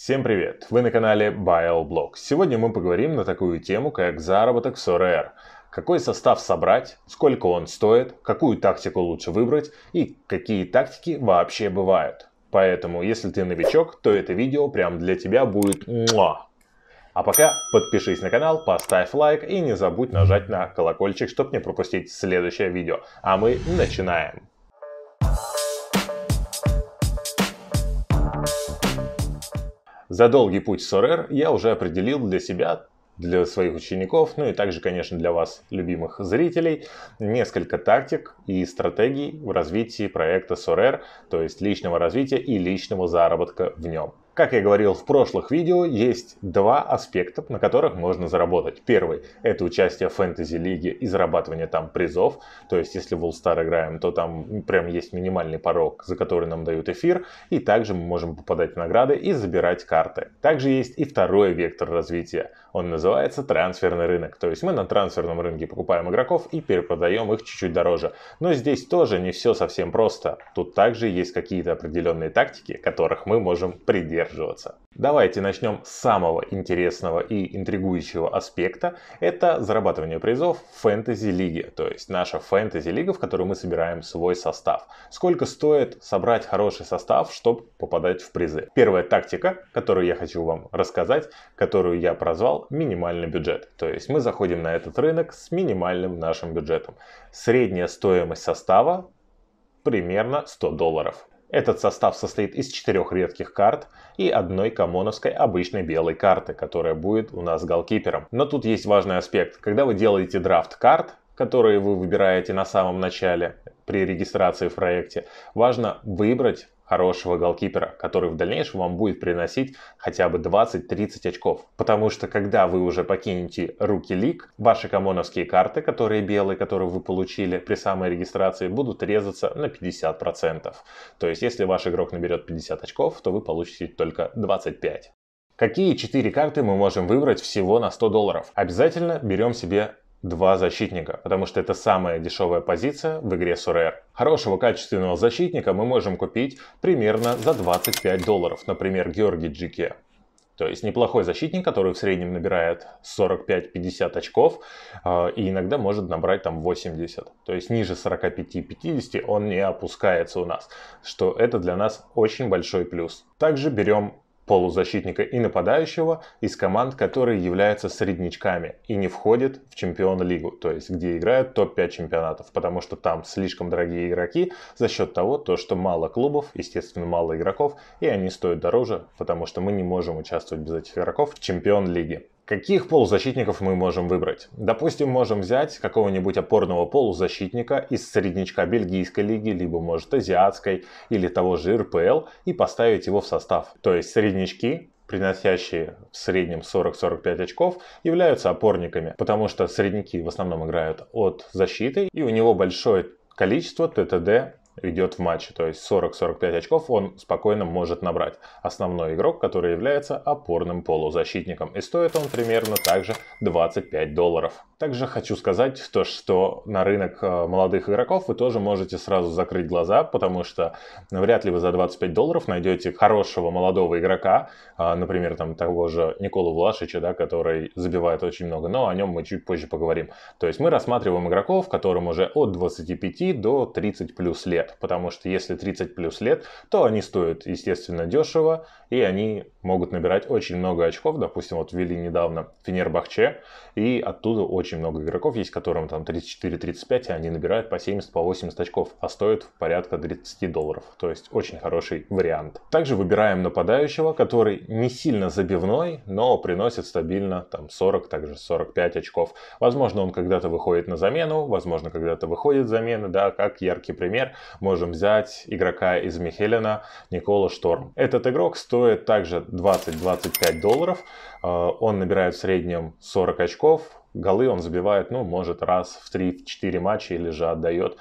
Всем привет! Вы на канале BioBlog. Сегодня мы поговорим на такую тему, как заработок с ОРР. Какой состав собрать, сколько он стоит, какую тактику лучше выбрать и какие тактики вообще бывают. Поэтому, если ты новичок, то это видео прям для тебя будет муа. А пока подпишись на канал, поставь лайк и не забудь нажать на колокольчик, чтобы не пропустить следующее видео. А мы начинаем. За долгий путь с ОРР я уже определил для себя для своих учеников, ну и также, конечно, для вас, любимых зрителей, несколько тактик и стратегий в развитии проекта Sorare, то есть личного развития и личного заработка в нем. Как я говорил в прошлых видео, есть два аспекта, на которых можно заработать. Первый – это участие в фэнтези-лиге и зарабатывание там призов. То есть, если в All-Star играем, то там прям есть минимальный порог, за который нам дают эфир. И также мы можем попадать в награды и забирать карты. Также есть и второй вектор развития – он называется трансферный рынок. То есть мы на трансферном рынке покупаем игроков и перепродаем их чуть-чуть дороже. Но здесь тоже не все совсем просто. Тут также есть какие-то определенные тактики, которых мы можем придерживаться. Давайте начнем с самого интересного и интригующего аспекта. Это зарабатывание призов в фэнтези-лиге, то есть наша фэнтези-лига, в которую мы собираем свой состав. Сколько стоит собрать хороший состав, чтобы попадать в призы? Первая тактика, которую я хочу вам рассказать, которую я прозвал минимальный бюджет. То есть мы заходим на этот рынок с минимальным нашим бюджетом. Средняя стоимость состава примерно 100 долларов. Этот состав состоит из четырех редких карт и одной комоновской обычной белой карты, которая будет у нас голкипером. Но тут есть важный аспект. Когда вы делаете драфт карт, которые вы выбираете на самом начале при регистрации в проекте, важно выбрать хорошего голкипера, который в дальнейшем вам будет приносить хотя бы 20-30 очков. Потому что когда вы уже покинете руки лиг, ваши комоновские карты, которые белые, которые вы получили при самой регистрации, будут резаться на 50%. То есть если ваш игрок наберет 50 очков, то вы получите только 25. Какие 4 карты мы можем выбрать всего на 100 долларов? Обязательно берем себе два защитника, потому что это самая дешевая позиция в игре с ОРР. Хорошего качественного защитника мы можем купить примерно за 25 долларов, например, Георгий Джике. То есть неплохой защитник, который в среднем набирает 45-50 очков э, и иногда может набрать там 80. То есть ниже 45-50 он не опускается у нас, что это для нас очень большой плюс. Также берем полузащитника и нападающего из команд, которые являются среднячками и не входят в чемпион лигу, то есть где играют топ-5 чемпионатов, потому что там слишком дорогие игроки за счет того, то, что мало клубов, естественно, мало игроков, и они стоят дороже, потому что мы не можем участвовать без этих игроков в чемпион Лиге. Каких полузащитников мы можем выбрать? Допустим, можем взять какого-нибудь опорного полузащитника из среднячка бельгийской лиги, либо, может, азиатской, или того же РПЛ, и поставить его в состав. То есть среднячки приносящие в среднем 40-45 очков, являются опорниками, потому что средники в основном играют от защиты, и у него большое количество ТТД идет в матче. То есть 40-45 очков он спокойно может набрать. Основной игрок, который является опорным полузащитником. И стоит он примерно также 25 долларов. Также хочу сказать то, что на рынок э, молодых игроков вы тоже можете сразу закрыть глаза, потому что вряд ли вы за 25 долларов найдете хорошего молодого игрока, э, например, там того же Николу Влашича, да, который забивает очень много, но о нем мы чуть позже поговорим. То есть мы рассматриваем игроков, которым уже от 25 до 30 плюс лет лет, потому что если 30 плюс лет, то они стоят, естественно, дешево, и они могут набирать очень много очков. Допустим, вот ввели недавно Фенербахче, и оттуда очень много игроков есть, которым там 34-35, и они набирают по 70, по 80 очков, а стоят в порядка 30 долларов. То есть очень хороший вариант. Также выбираем нападающего, который не сильно забивной, но приносит стабильно там 40, также 45 очков. Возможно, он когда-то выходит на замену, возможно, когда-то выходит замена, да, как яркий пример можем взять игрока из Михелена Никола Шторм. Этот игрок стоит также 20-25 долларов. Э, он набирает в среднем 40 очков. Голы он забивает, ну, может, раз в 3-4 матча или же отдает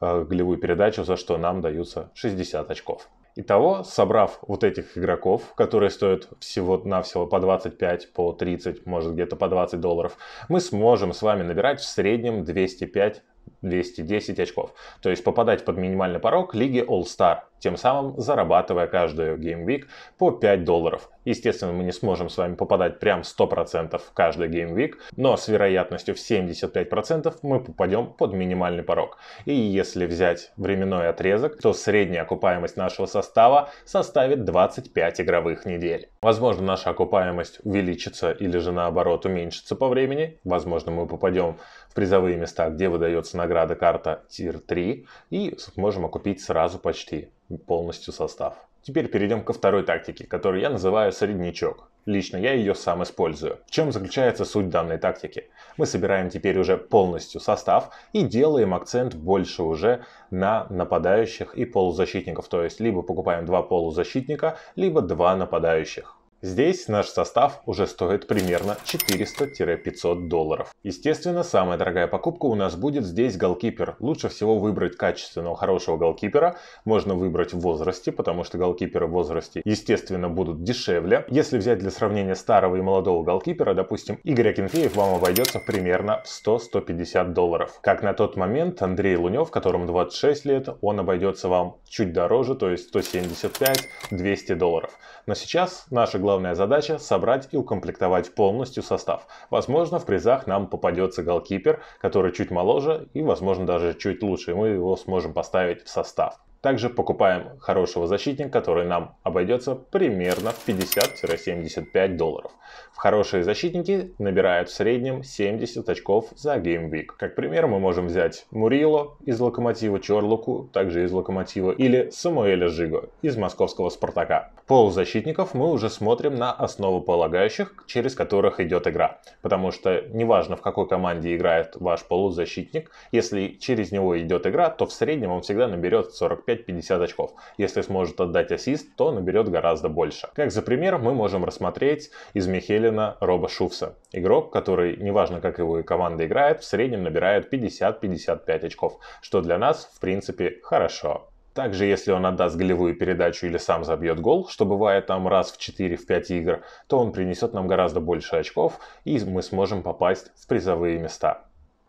э, голевую передачу, за что нам даются 60 очков. Итого, собрав вот этих игроков, которые стоят всего-навсего по 25, по 30, может где-то по 20 долларов, мы сможем с вами набирать в среднем 205 210 очков. То есть попадать под минимальный порог лиги All-Star, тем самым зарабатывая каждую Game Week по 5 долларов. Естественно, мы не сможем с вами попадать прям 100% в каждый Game Week, но с вероятностью в 75% мы попадем под минимальный порог. И если взять временной отрезок, то средняя окупаемость нашего состава составит 25 игровых недель. Возможно, наша окупаемость увеличится или же наоборот уменьшится по времени. Возможно, мы попадем в призовые места, где выдается награда карта Тир 3, и сможем окупить сразу почти полностью состав. Теперь перейдем ко второй тактике, которую я называю «среднячок». Лично я ее сам использую. В чем заключается суть данной тактики? Мы собираем теперь уже полностью состав и делаем акцент больше уже на нападающих и полузащитников. То есть либо покупаем два полузащитника, либо два нападающих. Здесь наш состав уже стоит примерно 400-500 долларов. Естественно, самая дорогая покупка у нас будет здесь голкипер. Лучше всего выбрать качественного хорошего голкипера. Можно выбрать в возрасте, потому что голкиперы в возрасте, естественно, будут дешевле. Если взять для сравнения старого и молодого голкипера, допустим, Игорь Акинфеев вам обойдется примерно в 100-150 долларов. Как на тот момент Андрей Лунев, которому 26 лет, он обойдется вам чуть дороже, то есть 175-200 долларов. Но сейчас наша глаза главная задача – собрать и укомплектовать полностью состав. Возможно, в призах нам попадется голкипер, который чуть моложе и, возможно, даже чуть лучше, и мы его сможем поставить в состав. Также покупаем хорошего защитника, который нам обойдется примерно в 50-75 долларов. Хорошие защитники набирают в среднем 70 очков за геймвик. Как пример мы можем взять Мурило из Локомотива, Чорлуку, также из Локомотива, или Самуэля Жиго из московского Спартака. Полузащитников мы уже смотрим на основополагающих, через которых идет игра. Потому что неважно, в какой команде играет ваш полузащитник, если через него идет игра, то в среднем он всегда наберет 45-50 очков. Если сможет отдать ассист, то наберет гораздо больше. Как за пример мы можем рассмотреть из Михеля Эллена Роба Шуфса. Игрок, который, неважно как его и команда играет, в среднем набирает 50-55 очков, что для нас, в принципе, хорошо. Также, если он отдаст голевую передачу или сам забьет гол, что бывает там раз в 4-5 игр, то он принесет нам гораздо больше очков, и мы сможем попасть в призовые места.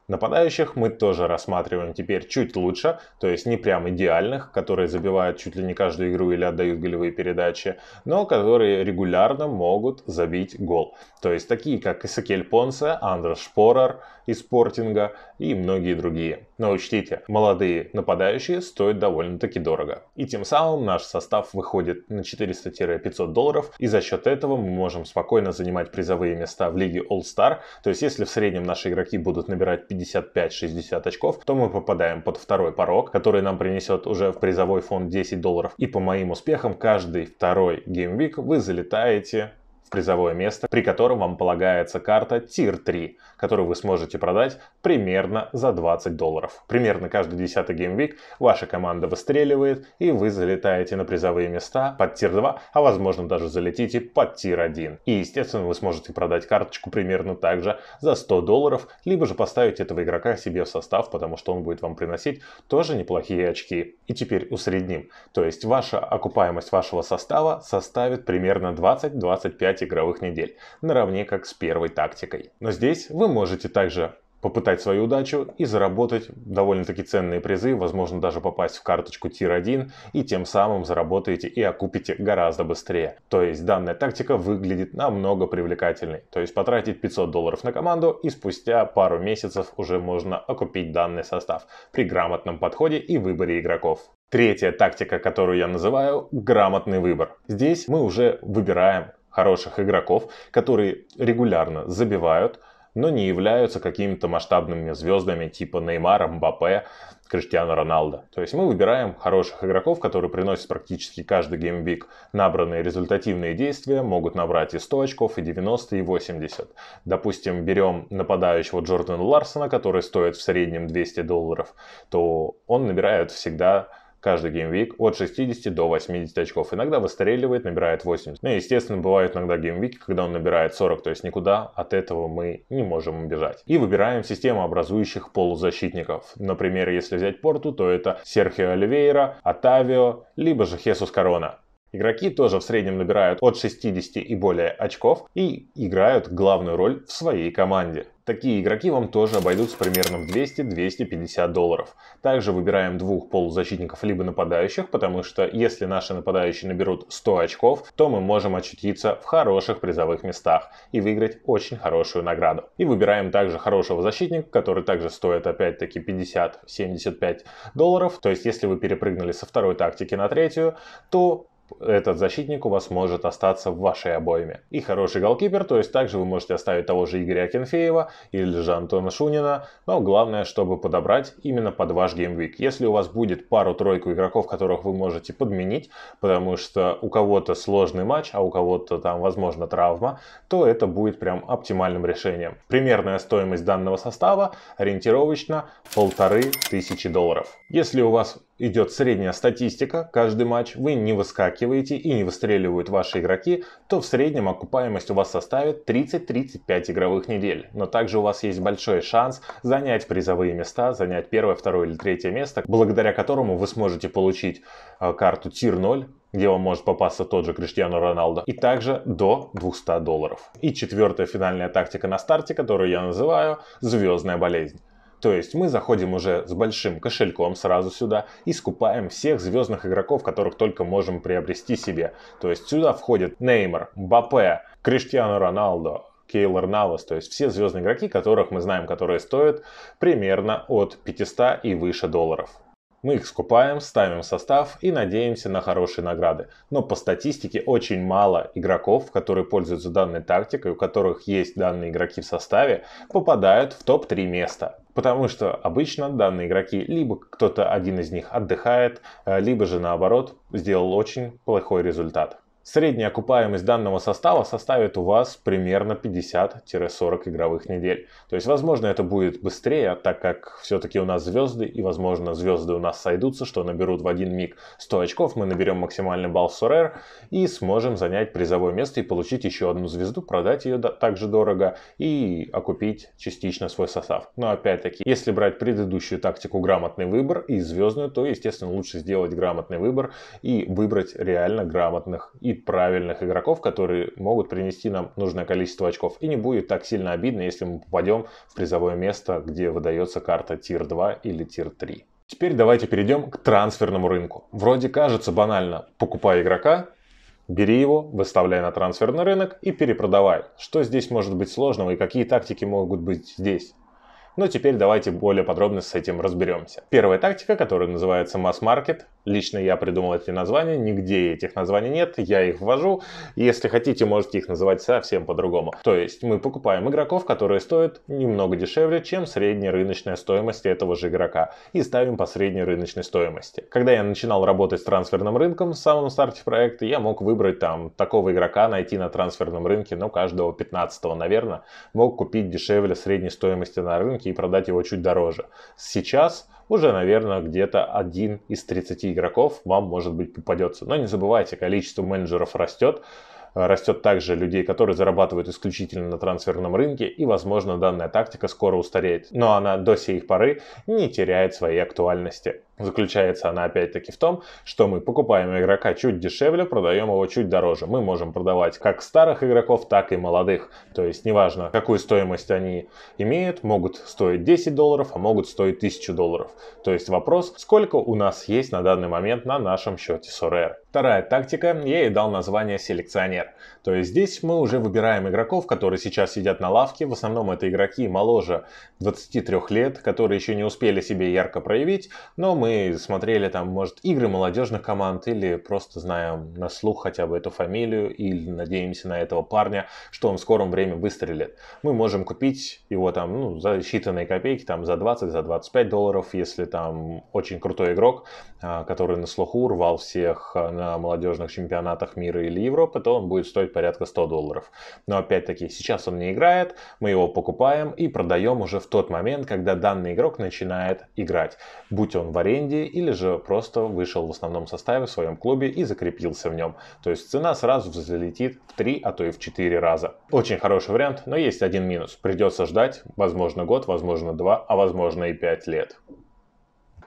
Нападающих мы тоже рассматриваем теперь чуть лучше, то есть не прям идеальных, которые забивают чуть ли не каждую игру или отдают голевые передачи, но которые регулярно могут забить гол. То есть такие как Исакель Понсе, Андрес Шпорер из Спортинга и многие другие. Но учтите, молодые нападающие стоят довольно-таки дорого. И тем самым наш состав выходит на 400-500 долларов, и за счет этого мы можем спокойно занимать призовые места в лиге All-Star. То есть если в среднем наши игроки будут набирать 55-60 очков, то мы попадаем под второй порог, который нам принесет уже в призовой фонд 10 долларов. И по моим успехам, каждый второй геймвик вы залетаете призовое место, при котором вам полагается карта Tier 3, которую вы сможете продать примерно за 20 долларов. Примерно каждый десятый геймвик ваша команда выстреливает, и вы залетаете на призовые места под Tier 2, а возможно даже залетите под Tier 1. И естественно вы сможете продать карточку примерно так же за 100 долларов, либо же поставить этого игрока себе в состав, потому что он будет вам приносить тоже неплохие очки. И теперь усредним. То есть ваша окупаемость вашего состава составит примерно 20-25 5 игровых недель, наравне как с первой тактикой. Но здесь вы можете также попытать свою удачу и заработать довольно-таки ценные призы, возможно даже попасть в карточку Тир-1 и тем самым заработаете и окупите гораздо быстрее. То есть данная тактика выглядит намного привлекательной, то есть потратить 500 долларов на команду и спустя пару месяцев уже можно окупить данный состав при грамотном подходе и выборе игроков. Третья тактика, которую я называю – грамотный выбор. Здесь мы уже выбираем хороших игроков, которые регулярно забивают, но не являются какими-то масштабными звездами типа Неймара, Мбаппе, Криштиану Роналдо. То есть мы выбираем хороших игроков, которые приносят практически каждый геймвик набранные результативные действия, могут набрать и 100 очков, и 90, и 80. Допустим, берем нападающего Джордана Ларсона, который стоит в среднем 200 долларов, то он набирает всегда Каждый геймвик от 60 до 80 очков. Иногда выстреливает, набирает 80. Ну и, естественно, бывают иногда геймвики, когда он набирает 40, то есть никуда от этого мы не можем убежать. И выбираем систему образующих полузащитников. Например, если взять Порту, то это Серхио Оливейра, Атавио, либо же Хесус Корона. Игроки тоже в среднем набирают от 60 и более очков и играют главную роль в своей команде. Такие игроки вам тоже обойдутся примерно в 200-250 долларов. Также выбираем двух полузащитников либо нападающих, потому что если наши нападающие наберут 100 очков, то мы можем очутиться в хороших призовых местах и выиграть очень хорошую награду. И выбираем также хорошего защитника, который также стоит опять-таки 50-75 долларов. То есть если вы перепрыгнули со второй тактики на третью, то этот защитник у вас может остаться в вашей обойме. И хороший голкипер, то есть также вы можете оставить того же Игоря Кенфеева или же Антона Шунина, но главное, чтобы подобрать именно под ваш геймвик. Если у вас будет пару-тройку игроков, которых вы можете подменить, потому что у кого-то сложный матч, а у кого-то там, возможно, травма, то это будет прям оптимальным решением. Примерная стоимость данного состава ориентировочно полторы тысячи долларов. Если у вас идет средняя статистика, каждый матч, вы не выскакиваете и не выстреливают ваши игроки, то в среднем окупаемость у вас составит 30-35 игровых недель. Но также у вас есть большой шанс занять призовые места, занять первое, второе или третье место, благодаря которому вы сможете получить э, карту Тир 0, где вам может попасться тот же Криштиану Роналдо, и также до 200 долларов. И четвертая финальная тактика на старте, которую я называю «Звездная болезнь». То есть мы заходим уже с большим кошельком сразу сюда и скупаем всех звездных игроков, которых только можем приобрести себе. То есть сюда входят Неймар, Бапе, Криштиану Роналдо, Кейлор Навас, то есть все звездные игроки, которых мы знаем, которые стоят примерно от 500 и выше долларов. Мы их скупаем, ставим состав и надеемся на хорошие награды. Но по статистике очень мало игроков, которые пользуются данной тактикой, у которых есть данные игроки в составе, попадают в топ-3 места. Потому что обычно данные игроки, либо кто-то один из них отдыхает, э, либо же наоборот сделал очень плохой результат. Средняя окупаемость данного состава составит у вас примерно 50-40 игровых недель. То есть, возможно, это будет быстрее, так как все-таки у нас звезды, и, возможно, звезды у нас сойдутся, что наберут в один миг 100 очков, мы наберем максимальный балл Сурер и сможем занять призовое место и получить еще одну звезду, продать ее также дорого и окупить частично свой состав. Но опять-таки, если брать предыдущую тактику грамотный выбор и звездную, то, естественно, лучше сделать грамотный выбор и выбрать реально грамотных и правильных игроков, которые могут принести нам нужное количество очков. И не будет так сильно обидно, если мы попадем в призовое место, где выдается карта Тир 2 или Тир 3. Теперь давайте перейдем к трансферному рынку. Вроде кажется банально, покупай игрока, Бери его, выставляй на трансферный рынок и перепродавай. Что здесь может быть сложного и какие тактики могут быть здесь? Но теперь давайте более подробно с этим разберемся. Первая тактика, которая называется масс-маркет, Лично я придумал эти названия, нигде этих названий нет, я их ввожу. Если хотите, можете их называть совсем по-другому. То есть мы покупаем игроков, которые стоят немного дешевле, чем средняя рыночная стоимость этого же игрока, и ставим по средней рыночной стоимости. Когда я начинал работать с трансферным рынком в самом старте проекта, я мог выбрать там такого игрока, найти на трансферном рынке, но ну, каждого 15 наверное, мог купить дешевле средней стоимости на рынке и продать его чуть дороже. Сейчас уже, наверное, где-то один из 30 игроков вам, может быть, попадется. Но не забывайте, количество менеджеров растет, Э, растет также людей, которые зарабатывают исключительно на трансферном рынке, и, возможно, данная тактика скоро устареет. Но она до сих поры не теряет своей актуальности. Заключается она опять-таки в том, что мы покупаем игрока чуть дешевле, продаем его чуть дороже. Мы можем продавать как старых игроков, так и молодых. То есть неважно, какую стоимость они имеют, могут стоить 10 долларов, а могут стоить 1000 долларов. То есть вопрос, сколько у нас есть на данный момент на нашем счете Sorare. Вторая тактика я ей дал название «Селекционер». То есть здесь мы уже выбираем игроков, которые сейчас сидят на лавке. В основном это игроки моложе 23 лет, которые еще не успели себе ярко проявить. Но мы смотрели там, может, игры молодежных команд или просто знаем на слух хотя бы эту фамилию или надеемся на этого парня, что он в скором времени выстрелит. Мы можем купить его там ну, за считанные копейки, там за 20, за 25 долларов, если там очень крутой игрок, а, который на слуху рвал всех а, на молодежных чемпионатах мира или Европы, то он будет стоить порядка 100 долларов. Но опять-таки, сейчас он не играет, мы его покупаем и продаем уже в тот момент, когда данный игрок начинает играть. Будь он в аренде или же просто вышел в основном составе в своем клубе и закрепился в нем. То есть цена сразу взлетит в 3, а то и в 4 раза. Очень хороший вариант, но есть один минус. Придется ждать, возможно, год, возможно, два, а возможно и пять лет.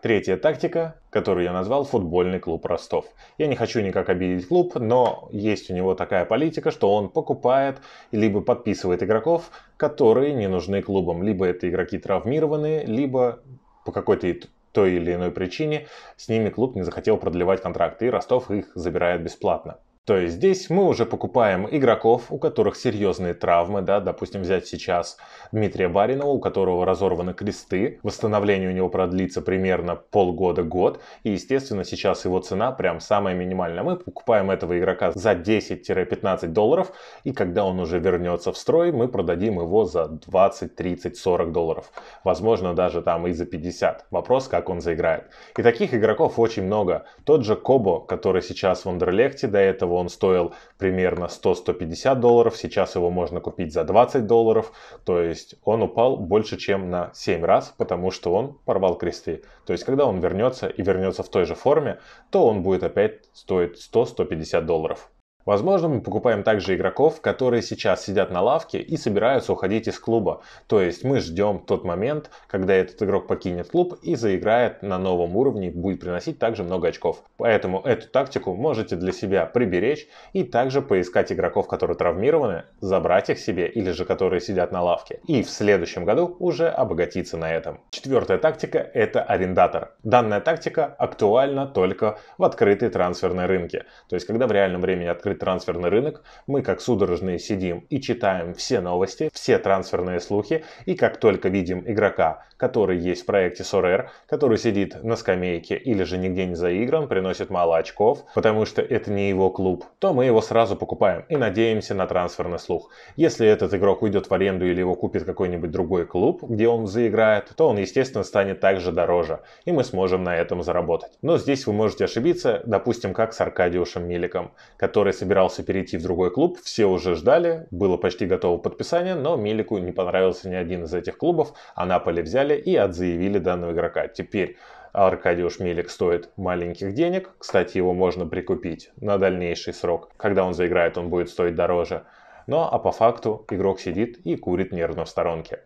Третья тактика, которую я назвал «Футбольный клуб Ростов». Я не хочу никак обидеть клуб, но есть у него такая политика, что он покупает либо подписывает игроков, которые не нужны клубам. Либо это игроки травмированные, либо по какой-то той или иной причине с ними клуб не захотел продлевать контракты, и Ростов их забирает бесплатно. То есть здесь мы уже покупаем игроков, у которых серьезные травмы, да, допустим, взять сейчас Дмитрия Баринова, у которого разорваны кресты, восстановление у него продлится примерно полгода-год, и, естественно, сейчас его цена прям самая минимальная. Мы покупаем этого игрока за 10-15 долларов, и когда он уже вернется в строй, мы продадим его за 20, 30, 40 долларов. Возможно, даже там и за 50. Вопрос, как он заиграет. И таких игроков очень много. Тот же Кобо, который сейчас в Андерлехте до этого он стоил примерно 100-150 долларов, сейчас его можно купить за 20 долларов, то есть он упал больше, чем на 7 раз, потому что он порвал кресты. То есть когда он вернется и вернется в той же форме, то он будет опять стоить 100-150 долларов. Возможно, мы покупаем также игроков, которые сейчас сидят на лавке и собираются уходить из клуба. То есть мы ждем тот момент, когда этот игрок покинет клуб и заиграет на новом уровне, и будет приносить также много очков. Поэтому эту тактику можете для себя приберечь и также поискать игроков, которые травмированы, забрать их себе или же которые сидят на лавке. И в следующем году уже обогатиться на этом. Четвертая тактика – это арендатор. Данная тактика актуальна только в открытой трансферной рынке. То есть когда в реальном времени открыт открыт трансферный рынок, мы как судорожные сидим и читаем все новости, все трансферные слухи, и как только видим игрока, который есть в проекте Sorare, который сидит на скамейке или же нигде не заигран, приносит мало очков, потому что это не его клуб, то мы его сразу покупаем и надеемся на трансферный слух. Если этот игрок уйдет в аренду или его купит какой-нибудь другой клуб, где он заиграет, то он, естественно, станет также дороже, и мы сможем на этом заработать. Но здесь вы можете ошибиться, допустим, как с Аркадиушем Миликом, который собирается собирался перейти в другой клуб, все уже ждали, было почти готово подписание, но Милику не понравился ни один из этих клубов, а Наполе взяли и отзаявили данного игрока. Теперь Аркадиуш Милик стоит маленьких денег, кстати, его можно прикупить на дальнейший срок. Когда он заиграет, он будет стоить дороже. Но ну, а по факту игрок сидит и курит нервно в сторонке.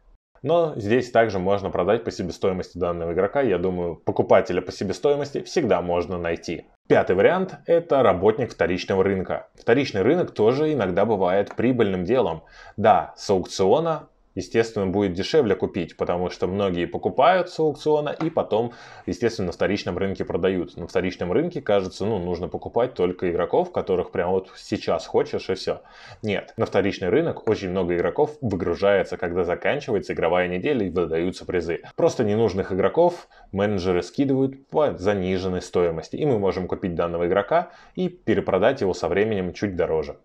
Но здесь также можно продать по себестоимости данного игрока. Я думаю, покупателя по себестоимости всегда можно найти. Пятый вариант – это работник вторичного рынка. Вторичный рынок тоже иногда бывает прибыльным делом. Да, с аукциона естественно, будет дешевле купить, потому что многие покупают с аукциона и потом, естественно, на вторичном рынке продают. На вторичном рынке, кажется, ну, нужно покупать только игроков, которых прямо вот сейчас хочешь и все. Нет, на вторичный рынок очень много игроков выгружается, когда заканчивается игровая неделя и выдаются призы. Просто ненужных игроков менеджеры скидывают по заниженной стоимости, и мы можем купить данного игрока и перепродать его со временем чуть дороже.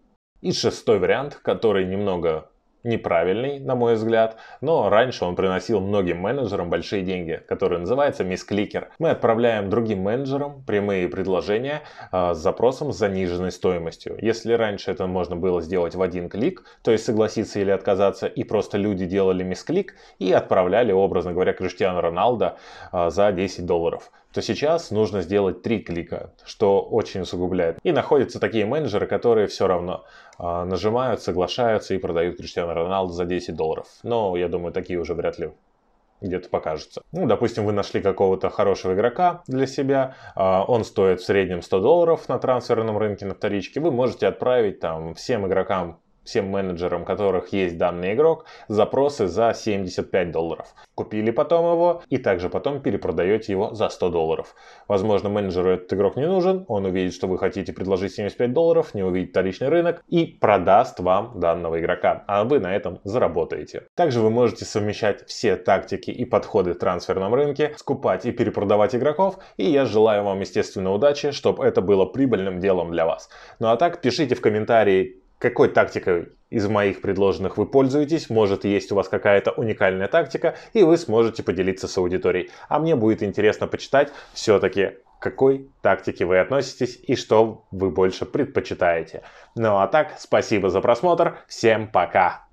И шестой вариант, который немного неправильный, на мой взгляд, но раньше он приносил многим менеджерам большие деньги, который называется мискликер. Мы отправляем другим менеджерам прямые предложения э, с запросом с заниженной стоимостью. Если раньше это можно было сделать в один клик, то есть согласиться или отказаться, и просто люди делали мисклик и отправляли, образно говоря, Криштиану Роналда э, за 10 долларов то сейчас нужно сделать три клика, что очень усугубляет. И находятся такие менеджеры, которые все равно э, нажимают, соглашаются и продают Криштиану Роналду за 10 долларов. Но я думаю, такие уже вряд ли где-то покажутся. Ну, допустим, вы нашли какого-то хорошего игрока для себя, а, он стоит в среднем 100 долларов на трансферном рынке на вторичке, вы можете отправить там всем игрокам всем менеджерам, которых есть данный игрок, запросы за 75 долларов. Купили потом его и также потом перепродаете его за 100 долларов. Возможно, менеджеру этот игрок не нужен, он увидит, что вы хотите предложить 75 долларов, не увидит вторичный рынок и продаст вам данного игрока, а вы на этом заработаете. Также вы можете совмещать все тактики и подходы в трансферном рынке, скупать и перепродавать игроков, и я желаю вам, естественно, удачи, чтобы это было прибыльным делом для вас. Ну а так, пишите в комментарии, какой тактикой из моих предложенных вы пользуетесь, может есть у вас какая-то уникальная тактика, и вы сможете поделиться с аудиторией. А мне будет интересно почитать все-таки, к какой тактике вы относитесь и что вы больше предпочитаете. Ну а так, спасибо за просмотр, всем пока!